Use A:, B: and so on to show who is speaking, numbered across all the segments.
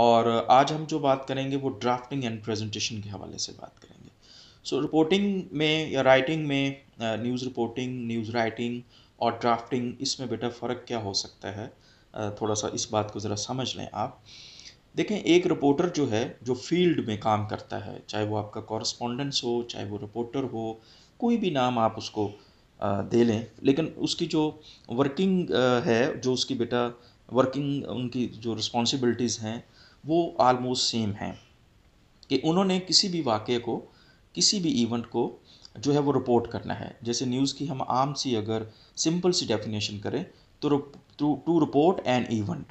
A: और आज हम जो बात करेंगे वो ड्राफ्टिंग एंड प्रेजेंटेशन के हवाले से बात करेंगे सो so, रिपोर्टिंग में या राइटिंग में न्यूज़ रिपोर्टिंग न्यूज़ राइटिंग और ड्राफ्टिंग इसमें बेटा फ़र्क क्या हो सकता है uh, थोड़ा सा इस बात को ज़रा समझ लें आप देखें एक रिपोर्टर जो है जो फील्ड में काम करता है चाहे वो आपका कॉरस्पॉन्डेंस हो चाहे वो रिपोर्टर हो कोई भी नाम आप उसको uh, दे लें लेकिन उसकी जो वर्किंग uh, है जो उसकी बेटा वर्किंग उनकी जो रिस्पॉन्सिबिलिटीज़ हैं वो आलमोस्ट सेम हैं कि उन्होंने किसी भी वाक़े को किसी भी इवेंट को जो है वो रिपोर्ट करना है जैसे न्यूज़ की हम आम सी अगर सिंपल सी डेफिनेशन करें तो to report an event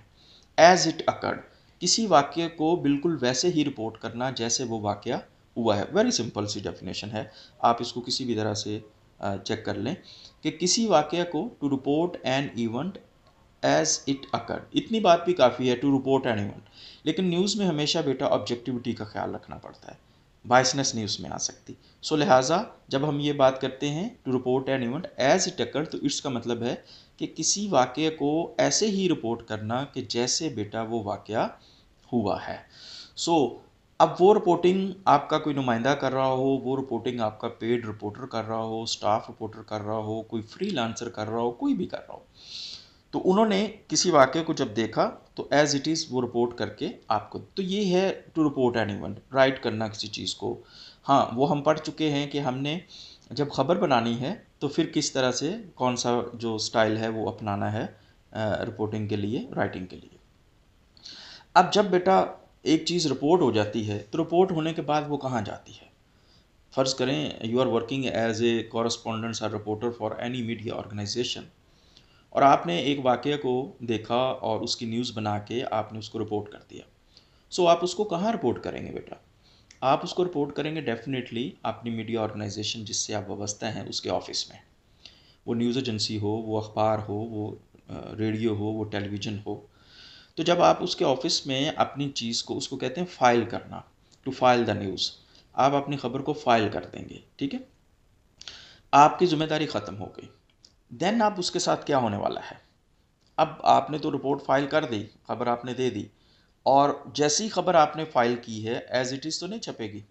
A: as it occurred किसी वाक्य को बिल्कुल वैसे ही रिपोर्ट करना जैसे वो वाक्य हुआ है वेरी सिंपल सी डेफिनेशन है आप इसको किसी भी तरह से चेक कर लें कि किसी वाक्य को to report an event as it occur इतनी बात भी काफ़ी है टू रिपोर्ट एनी लेकिन न्यूज़ में हमेशा बेटा ऑब्जेक्टिविटी का ख्याल रखना पड़ता है बाइसनेस न्यूज़ में आ सकती सो so, लिहाजा जब हम ये बात करते हैं to report an event as it occur तो इसका मतलब है कि किसी वाक्य को ऐसे ही रिपोर्ट करना कि जैसे बेटा वो वाक़ हुआ है सो so, अब वो रिपोर्टिंग आपका कोई नुमाइंदा कर रहा हो वो रिपोर्टिंग आपका पेड रिपोर्टर कर रहा हो स्टाफ रिपोर्टर कर रहा हो कोई फ्री कर रहा हो कोई भी कर रहा हो तो उन्होंने किसी वाक्य को जब देखा तो एज इट इज़ वो रिपोर्ट करके आपको तो ये है to report anyone right करना किसी चीज़ को हाँ वो हम पढ़ चुके हैं कि हमने जब खबर बनानी है तो फिर किस तरह से कौन सा जो स्टाइल है वो अपनाना है रिपोर्टिंग के लिए राइटिंग के लिए अब जब बेटा एक चीज़ रिपोर्ट हो जाती है तो रिपोर्ट होने के बाद वो कहाँ जाती है फ़र्ज़ करें you are working as a correspondents or reporter for any media organisation और आपने एक वाक्य को देखा और उसकी न्यूज़ बना के आपने उसको रिपोर्ट कर दिया सो आप उसको कहाँ रिपोर्ट करेंगे बेटा आप उसको रिपोर्ट करेंगे डेफिनेटली अपनी मीडिया ऑर्गेनाइजेशन जिससे आप व्यवस्था हैं उसके ऑफिस में वो न्यूज़ एजेंसी हो वो अखबार हो वो रेडियो हो वो टेलीविज़न हो तो जब आप उसके ऑफिस में अपनी चीज़ को उसको कहते हैं फाइल करना टू फाइल द न्यूज़ आप अपनी खबर को फाइल कर देंगे ठीक है आपकी जिम्मेदारी ख़त्म हो गई देन अब उसके साथ क्या होने वाला है अब आपने तो रिपोर्ट फाइल कर दी खबर आपने दे दी और जैसी खबर आपने फाइल की है एज इट इज़ तो नहीं छपेगी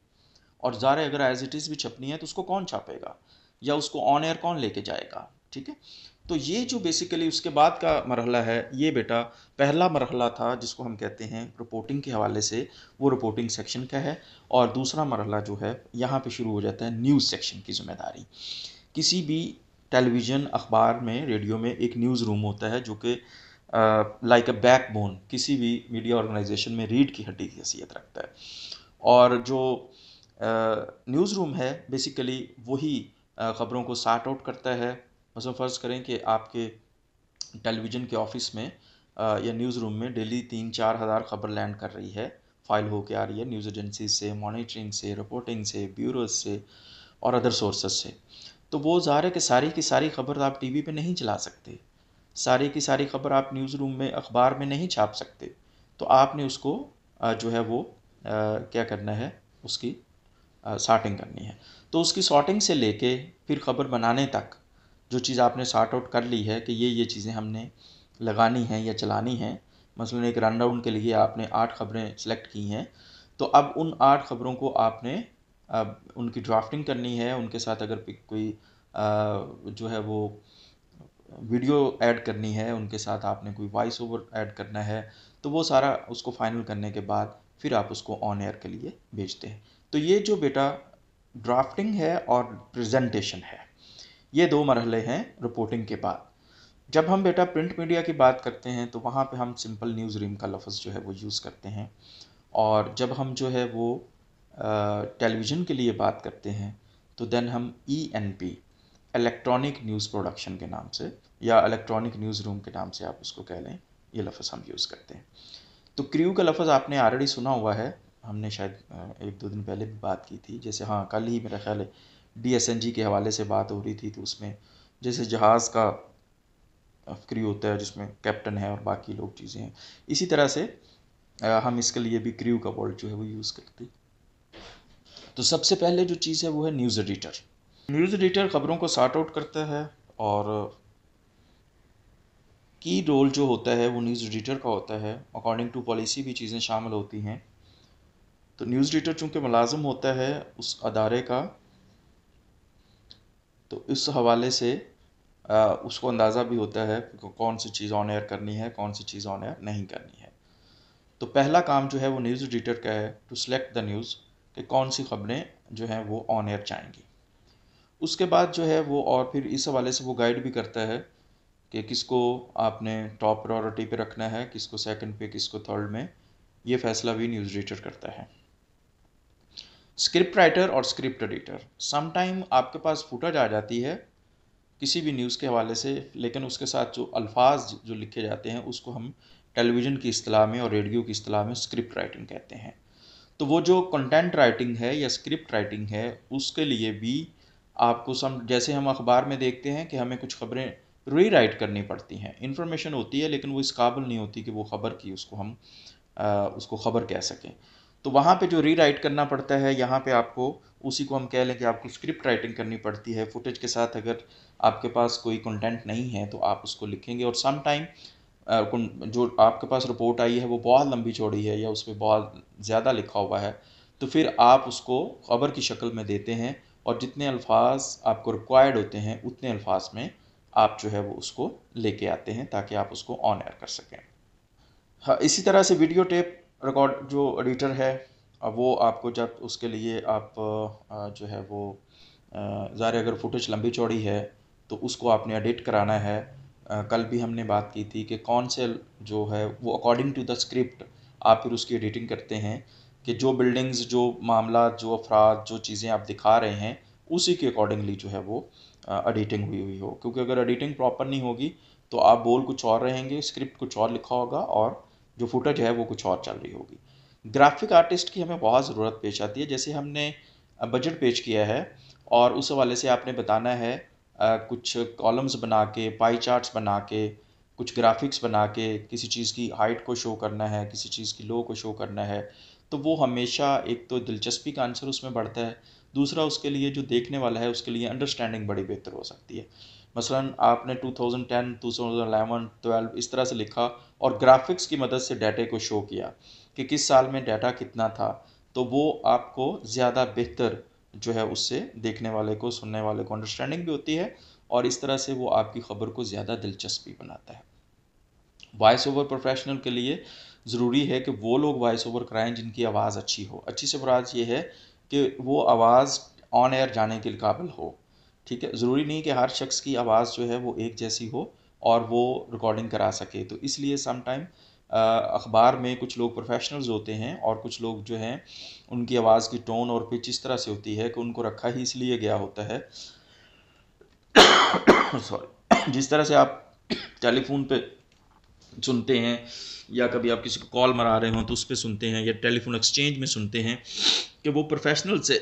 A: और ज़ारे अगर एज इट इज़ भी छपनी है तो उसको कौन छापेगा या उसको ऑन एयर कौन लेके जाएगा ठीक है तो ये जो बेसिकली उसके बाद का मरहला है ये बेटा पहला मरहला था जिसको हम कहते हैं रिपोर्टिंग के हवाले से वो रिपोर्टिंग सेक्शन का है और दूसरा मरहला जो है यहाँ पे शुरू हो जाता है न्यूज़ सेक्शन की जिम्मेदारी किसी भी टेलीविज़न अखबार में रेडियो में एक न्यूज़ रूम होता है जो कि लाइक अ बोन किसी भी मीडिया ऑर्गेनाइजेशन में रीड की हड्डी की हैसियत रखता है और जो न्यूज़ रूम है बेसिकली वही ख़बरों को सार्ट आउट करता है मसल फ़र्ज़ करें कि आपके टेलीविज़न के ऑफिस में या न्यूज़ रूम में डेली तीन चार हज़ार खबर लैंड कर रही है फाइल होके आ रही है न्यूज़ एजेंसी से मॉनिटरिंग से रिपोर्टिंग से ब्यूरोज से और अदर सोर्सेज से तो वो ज़ाहिर है कि सारी की सारी खबर आप टीवी पे नहीं चला सकते सारी की सारी खबर आप न्यूज़ रूम में अखबार में नहीं छाप सकते तो आपने उसको जो है वो क्या करना है उसकी सार्टिंग करनी है तो उसकी सॉर्टिंग से लेके फिर खबर बनाने तक जो चीज़ आपने सार्ट आउट कर ली है कि ये ये चीज़ें हमने लगानी हैं या चलानी हैं मसलन एक रन डाउन के लिए आपने आठ खबरें सेलेक्ट की हैं तो अब उन आठ खबरों को आपने अब उनकी ड्राफ्टिंग करनी है उनके साथ अगर कोई जो है वो वीडियो ऐड करनी है उनके साथ आपने कोई वॉइस ओवर ऐड करना है तो वो सारा उसको फाइनल करने के बाद फिर आप उसको ऑन एयर के लिए भेजते हैं तो ये जो बेटा ड्राफ्टिंग है और प्रेजेंटेशन है ये दो मरहले हैं रिपोर्टिंग के बाद जब हम बेटा प्रिंट मीडिया की बात करते हैं तो वहाँ पे हम सिंपल न्यूज़ रीम का लफ्ज़ जो है वो यूज़ करते हैं और जब हम जो है वो टेलीविज़न के लिए बात करते हैं तो देन हम E N P electronic news production के नाम से या इलेक्ट्रॉनिक न्यूज़ रूम के नाम से आप उसको कह लें ये लफ्ज़ हम यूज़ करते हैं तो क्रियू का लफ्ज़ आपने ऑलरेडी सुना हुआ है हमने शायद एक दो दिन पहले भी बात की थी जैसे हाँ कल ही मेरा ख्याल है डी के हवाले से बात हो रही थी तो उसमें जैसे जहाज़ का क्र्यू होता है जिसमें कैप्टन है और बाकी लोग चीज़ें हैं इसी तरह से हम इसके लिए भी क्रियू का वर्ड जो है वो यूज़ करते हैं तो सबसे पहले जो चीज़ है वो है न्यूज़ एडिटर न्यूज़ एडिटर ख़बरों को सार्ट आउट करता है और की रोल जो होता है वो न्यूज़ एडिटर का होता है अकॉर्डिंग टू पॉलिसी भी चीज़ें शामिल होती हैं तो न्यूज़ एडिटर चूँकि मुलाजम होता है उस अदारे का तो इस हवाले से आ, उसको अंदाज़ा भी होता है कि कौन सी चीज़ ऑन एयर करनी है कौन सी चीज़ ऑन एयर नहीं करनी है तो पहला काम जो है वो न्यूज़ एडिटर का है टू सेलेक्ट द न्यूज़ कि कौन सी खबरें जो हैं वो ऑन एयर जाएंगी उसके बाद जो है वो और फिर इस हवाले से वो गाइड भी करता है कि किसको आपने टॉप प्रायोरिटी पे रखना है किसको सेकंड पे किसको थर्ड में ये फैसला भी न्यूज़ रीडर करता है स्क्रिप्ट राइटर और स्क्रिप्ट एडिटर समटाइम आपके पास फुटेज आ जाती है किसी भी न्यूज़ के हवाले से लेकिन उसके साथ जो अल्फाज जो लिखे जाते हैं उसको हम टेलीविज़न की असलाह में और रेडियो की असलाह में स्क्रिप्ट राइटिंग कहते हैं तो वो जो कंटेंट राइटिंग है या स्क्रिप्ट राइटिंग है उसके लिए भी आपको सम जैसे हम अखबार में देखते हैं कि हमें कुछ खबरें री राइट करनी पड़ती हैं इन्फॉर्मेशन होती है लेकिन वो इस काबिल नहीं होती कि वो खबर की उसको हम आ, उसको खबर कह सकें तो वहाँ पे जो री राइट करना पड़ता है यहाँ पे आपको उसी को हम कह लें कि आपको स्क्रिप्ट राइटिंग करनी पड़ती है फुटेज के साथ अगर आपके पास कोई कंटेंट नहीं है तो आप उसको लिखेंगे और सम टाइम जो आपके पास रिपोर्ट आई है वो बहुत लंबी चौड़ी है या उसमें बहुत ज़्यादा लिखा हुआ है तो फिर आप उसको ख़बर की शक्ल में देते हैं और जितने अल्फाज आपको रिक्वायर्ड होते हैं उतने अल्फाज में आप जो है वो उसको लेके आते हैं ताकि आप उसको ऑन एयर कर सकें हाँ इसी तरह से वीडियो टेप रिकॉर्ड जो एडिटर है वो आपको जब उसके लिए आप जो है वो ज़ाहिर अगर फुटेज लंबी चौड़ी है तो उसको आपने एडिट कराना है कल भी हमने बात की थी कि कौन से जो है वो अकॉर्डिंग टू द स्क्रिप्ट आप फिर उसकी एडिटिंग करते हैं कि जो बिल्डिंग्स जो मामला जो अफराद जो चीज़ें आप दिखा रहे हैं उसी के अकॉर्डिंगली जो है वो एडिटिंग हुई हुई हो क्योंकि अगर एडिटिंग प्रॉपर नहीं होगी तो आप बोल कुछ और रहेंगे स्क्रिप्ट कुछ और लिखा होगा और जो फुटेज है वो कुछ और चल रही होगी ग्राफिक आर्टिस्ट की हमें बहुत ज़रूरत पेश आती है जैसे हमने बजट पेश किया है और उस हवाले से आपने बताना है कुछ कॉलम्स बना के पाई चार्ट्स बना के कुछ ग्राफिक्स बना के किसी चीज़ की हाइट को शो करना है किसी चीज़ की लो को शो करना है तो वो हमेशा एक तो दिलचस्पी का आंसर उसमें बढ़ता है दूसरा उसके लिए जो देखने वाला है उसके लिए अंडरस्टैंडिंग बड़ी बेहतर हो सकती है मसलन आपने 2010, 2011, 12 इस तरह से लिखा और ग्राफिक्स की मदद से डाटे को शो किया कि किस साल में डाटा कितना था तो वो आपको ज़्यादा बेहतर जो है उससे देखने वाले को सुनने वाले को अंडरस्टैंडिंग भी होती है और इस तरह से वो आपकी ख़बर को ज़्यादा दिलचस्पी बनाता है वॉइस ओवर प्रोफेशनल के लिए ज़रूरी है कि वो लोग वॉइस ओवर कराएं जिनकी आवाज़ अच्छी हो अच्छी से मुराद ये है कि वो आवाज़ ऑन एयर जाने के काबिल हो ठीक है ज़रूरी नहीं कि हर शख्स की आवाज़ जो है वो एक जैसी हो और वो रिकॉर्डिंग करा सके तो इसलिए समटाइम अखबार में कुछ लोग प्रोफेशनल्स होते हैं और कुछ लोग जो हैं उनकी आवाज़ की टोन और पिच इस तरह से होती है कि उनको रखा ही इसलिए गया होता है सॉरी जिस तरह से आप टेलीफोन पे सुनते हैं या कभी आप किसी को कॉल मरा रहे हो तो उस पर सुनते हैं या टेलीफोन एक्सचेंज में सुनते हैं कि वो प्रोफेशनल से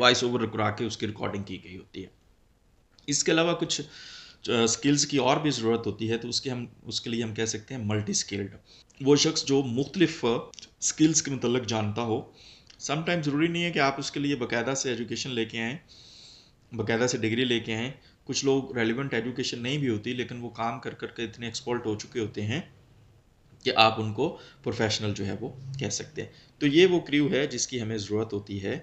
A: वॉइस ओवर करा के उसकी रिकॉर्डिंग की गई होती है इसके अलावा कुछ स्किल्स की और भी ज़रूरत होती है तो उसके हम उसके लिए हम कह सकते हैं मल्टी स्किल्ड वो शख्स जो मुख्तलिफ स्किल्स के मतलब जानता हो समटाइम ज़रूरी नहीं है कि आप उसके लिए बाकायदा से एजुकेशन लेके आएँ बाकायदा से डिग्री लेके आएँ कुछ लोग रेलिवेंट एजुकेशन नहीं भी होती लेकिन वो काम कर कर के इतने एक्सपर्ट हो चुके होते हैं कि आप उनको प्रोफेशनल जो है वो कह सकते हैं तो ये वो क्रू है जिसकी हमें ज़रूरत होती है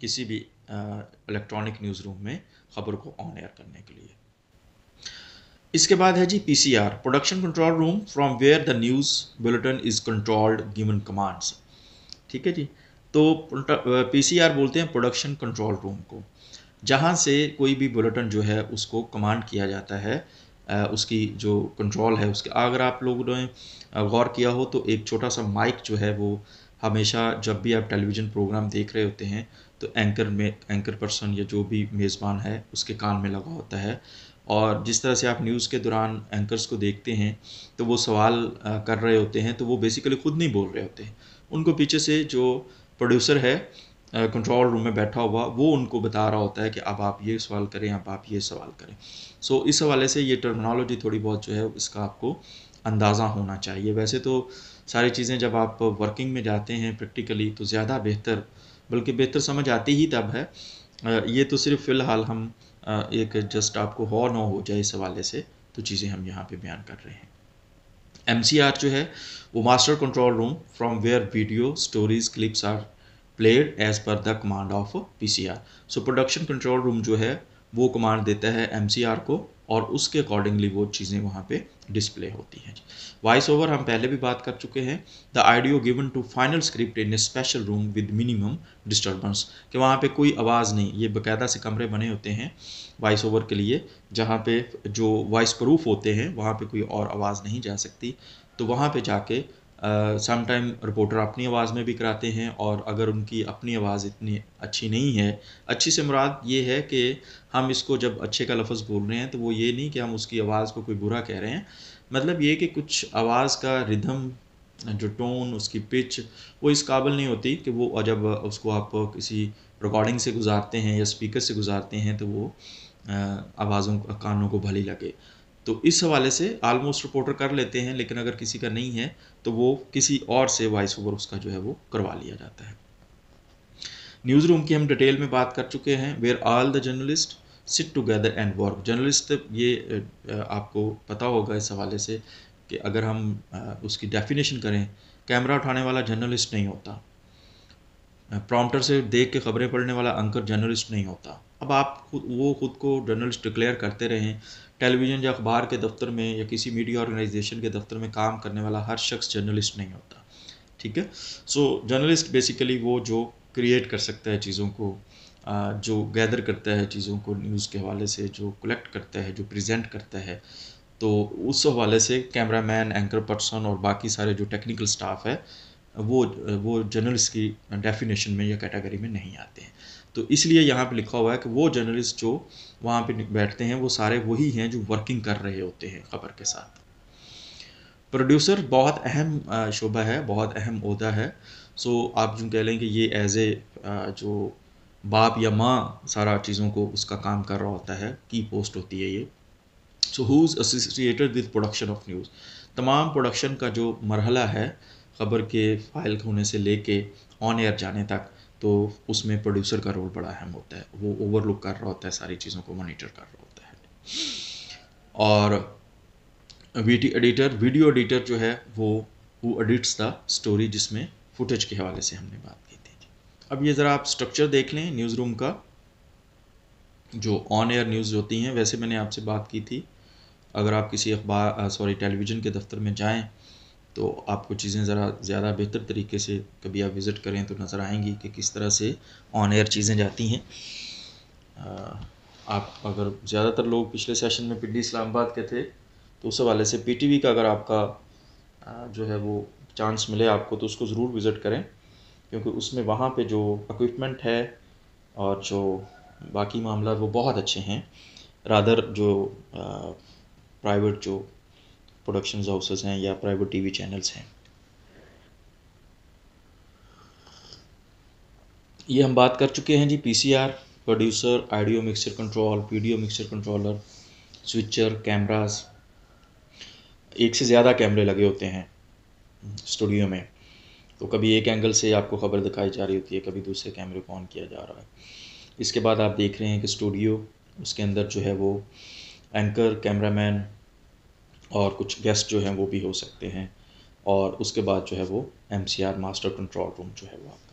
A: किसी भी इलेक्ट्रॉनिक न्यूज़ रूम में ख़बर को ऑन एयर करने के लिए इसके बाद है जी PCR production control room from where the news bulletin is controlled given commands ठीक है जी तो पीसीआर बोलते हैं प्रोडक्शन कंट्रोल रूम को जहाँ से कोई भी बुलेटिन जो है उसको कमांड किया जाता है उसकी जो कंट्रोल है उसके अगर आप लोगों ने गौर किया हो तो एक छोटा सा माइक जो है वो हमेशा जब भी आप टेलीविज़न प्रोग्राम देख रहे होते हैं तो एंकर में एंकर पर्सन या जो भी मेज़बान है उसके कान में लगा होता है और जिस तरह से आप न्यूज़ के दौरान एंकर्स को देखते हैं तो वो सवाल कर रहे होते हैं तो वो बेसिकली खुद नहीं बोल रहे होते हैं उनको पीछे से जो प्रोड्यूसर है कंट्रोल रूम में बैठा हुआ वो उनको बता रहा होता है कि अब आप ये सवाल करें अब आप ये सवाल करें सो so, इस हवाले से ये टर्मिनोलॉजी थोड़ी बहुत जो है इसका आपको अंदाज़ा होना चाहिए वैसे तो सारी चीज़ें जब आप वर्किंग में जाते हैं प्रैक्टिकली तो ज़्यादा बेहतर बल्कि बेहतर समझ आती ही तब है ये तो सिर्फ फ़िलहाल हम एक जस्ट आपको हो ना हो जाए इस हवाले से तो चीज़ें हम यहाँ पे बयान कर रहे हैं एम जो है वो master control room from where video stories clips are played as per the command of P so production control room जो है वो कमांड देता है एम को और उसके अकॉर्डिंगली वो चीज़ें वहाँ पे डिस्प्ले होती हैं वॉइस ओवर हम पहले भी बात कर चुके हैं the audio given to final script in a special room with minimum disturbance कि वहाँ पे कोई आवाज़ नहीं ये बकायदा से कमरे बने होते हैं वॉइस ओवर के लिए जहाँ पे जो वॉइस प्रूफ होते हैं वहाँ पे कोई और आवाज़ नहीं जा सकती तो वहाँ पे जाके समटाइम रिपोर्टर अपनी आवाज़ में भी कराते हैं और अगर उनकी अपनी आवाज़ इतनी अच्छी नहीं है अच्छी से मुराद ये है कि हम इसको जब अच्छे का लफ्ज़ बोल रहे हैं तो वो ये नहीं कि हम उसकी आवाज़ को कोई बुरा कह रहे हैं मतलब ये कि कुछ आवाज़ का रिधम जो टोन उसकी पिच वो इस काबिल नहीं होती कि वो जब उसको आप किसी रिकॉर्डिंग से गुजारते हैं या स्पीकर से गुजारते हैं तो वो आवाज़ों कानों को भली लगे तो इस हवाले से आलमोस्ट रिपोर्टर कर लेते हैं लेकिन अगर किसी का नहीं है तो वो किसी और से वॉइस ओवर उसका जो है वो करवा लिया जाता है न्यूज़ रूम की हम डिटेल में बात कर चुके हैं where all the journalist sit together and work journalist ये आपको पता होगा इस हवाले से कि अगर हम उसकी डेफिनेशन करें कैमरा उठाने वाला जर्नलिस्ट नहीं होता प्रॉम्प्टर से देख के खबरें पढ़ने वाला अंकर जर्नलिस्ट नहीं होता अब आप खुद वो खुद को जर्नलिस्ट डिक्लेयर करते रहें टेलीविज़न या अखबार के दफ्तर में या किसी मीडिया ऑर्गेनाइजेशन के दफ्तर में काम करने वाला हर शख्स जर्नलिस्ट नहीं होता ठीक है सो जर्नलिस्ट बेसिकली वो जो क्रिएट कर सकता है चीज़ों को जो गैदर करता है चीज़ों को न्यूज़ के हवाले से जो कलेक्ट करता है जो प्रेजेंट करता है तो उस हवाले से कैमरा मैन एंकर पर्सन और बाकी सारे जो टेक्निकल स्टाफ है वो वो जर्नलिस्ट की डेफिनेशन में या कैटेगरी में नहीं आते हैं तो इसलिए यहाँ पे लिखा हुआ है कि वो जर्नलिस्ट जो वहाँ पे बैठते हैं वो सारे वही हैं जो वर्किंग कर रहे होते हैं खबर के साथ प्रोड्यूसर बहुत अहम शोबा है बहुत अहम अहदा है सो आप जो कह लें कि ये एज ए जो बाप या माँ सारा चीज़ों को उसका काम कर रहा होता है की पोस्ट होती है ये so who is associated with production of news तमाम प्रोडक्शन का जो मरहला है ख़बर के फाइल होने से लेके ऑन एयर जाने तक तो उसमें प्रोड्यूसर का रोल बड़ा अहम होता है वो ओवरलुक कर रहा होता है सारी चीज़ों को मॉनिटर कर रहा होता है और वीडियो एडिटर वीडियो एडिटर जो है वो वो एडिट्स द स्टोरी जिसमें फुटेज के हवाले से हमने बात की थी अब ये ज़रा आप स्ट्रक्चर देख लें न्यूज़ रूम का जो ऑन एयर न्यूज़ होती हैं वैसे मैंने आपसे बात की थी अगर आप किसी अखबार सॉरी टेलीविज़न के दफ्तर में जाएं तो आपको चीज़ें ज़रा ज़्यादा बेहतर तरीके से कभी आप विज़िट करें तो नज़र आएंगी कि किस तरह से ऑन एयर चीज़ें जाती हैं आप अगर ज़्यादातर लोग पिछले सेशन में पिडी इस्लामाबाद के थे तो उस हवाले से वी का अगर आपका जो है वो चांस मिले आपको तो उसको ज़रूर विज़िट करें क्योंकि उसमें वहाँ पे जो इक्विपमेंट है और जो बाकी मामला वो बहुत अच्छे हैं रादर जो प्राइवेट जो प्रोडक्शन हाउसेस हैं या प्राइवेट टीवी चैनल्स हैं ये हम बात कर चुके हैं जी PCR producer audio mixer control video mixer controller switcher cameras एक से ज़्यादा कैमरे लगे होते हैं स्टूडियो में तो कभी एक एंगल से आपको खबर दिखाई जा रही होती है कभी दूसरे कैमरे को ऑन किया जा रहा है इसके बाद आप देख रहे हैं कि स्टूडियो उसके अंदर जो है वो एंकर कैमरामैन और कुछ गेस्ट जो हैं वो भी हो सकते हैं और उसके बाद जो है वो M C R master control room जो है वो आपका